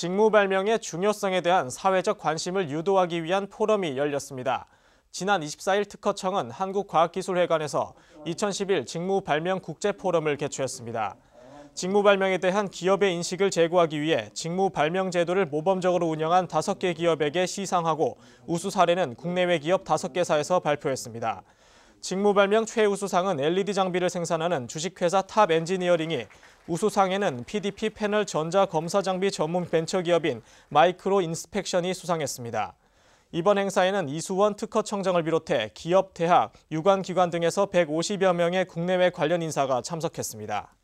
직무 발명의 중요성에 대한 사회적 관심을 유도하기 위한 포럼이 열렸습니다. 지난 24일 특허청은 한국과학기술회관에서 2011 직무 발명 국제 포럼을 개최했습니다. 직무 발명에 대한 기업의 인식을 제고하기 위해 직무 발명 제도를 모범적으로 운영한 5개 기업에게 시상하고 우수 사례는 국내외 기업 5개사에서 발표했습니다. 직무 발명 최우수상은 LED 장비를 생산하는 주식회사 탑 엔지니어링이 우수상에는 PDP 패널 전자검사장비 전문 벤처기업인 마이크로 인스펙션이 수상했습니다. 이번 행사에는 이수원 특허청장을 비롯해 기업, 대학, 유관기관 등에서 150여 명의 국내외 관련 인사가 참석했습니다.